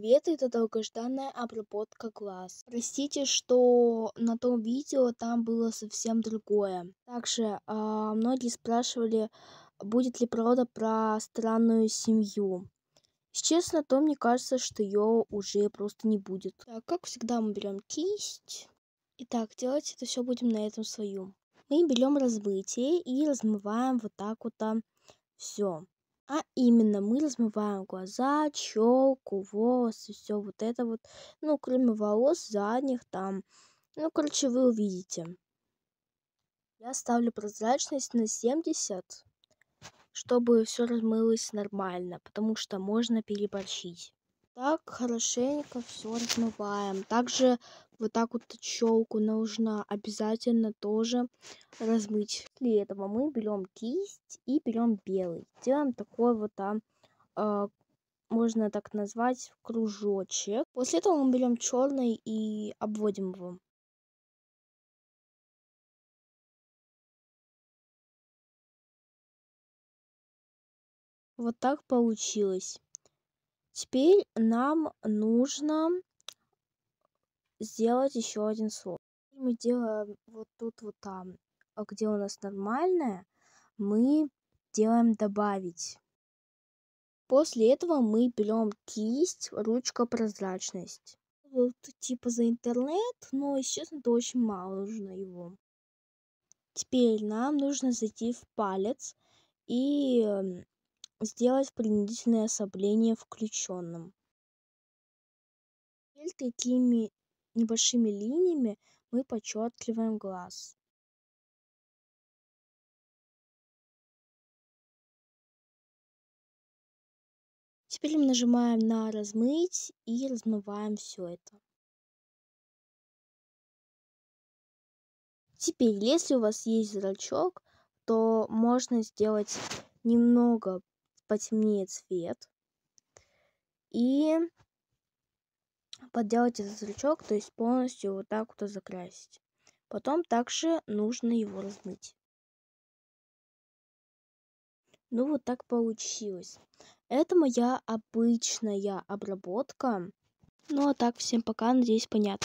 ответ — это долгожданная обработка глаз. Простите, что на том видео там было совсем другое. Также э, многие спрашивали, будет ли правда про странную семью. Честно, то мне кажется, что ее уже просто не будет. Так, как всегда, мы берем кисть. Итак, делать это все будем на этом своем. Мы берем размытие и размываем вот так вот все. А именно мы размываем глаза, челку, волосы, все вот это вот. Ну, кроме волос, задних там. Ну, короче, вы увидите. Я ставлю прозрачность на 70, чтобы все размылось нормально, потому что можно переборщить так хорошенько все размываем. Также вот так вот щелку нужно обязательно тоже размыть. После этого мы берем кисть и берем белый. Делаем такой вот там, э, а, можно так назвать, кружочек. После этого мы берем черный и обводим его. Вот так получилось. Теперь нам нужно сделать еще один слой. Мы делаем вот тут вот там, а где у нас нормальное, мы делаем добавить. После этого мы берем кисть, ручка, прозрачность. Вот типа за интернет, но, если то очень мало нужно его. Теперь нам нужно зайти в палец и эм, сделать принудительное ослабление включенным. Теперь такими небольшими линиями мы подчеркиваем глаз. Теперь мы нажимаем на размыть и размываем все это. Теперь, если у вас есть зрачок, то можно сделать немного потемнее цвет. И подделать этот зрачок, то есть полностью вот так вот закрасить. Потом также нужно его размыть. Ну вот так получилось. Это моя обычная обработка. Ну а так, всем пока, надеюсь, понятно.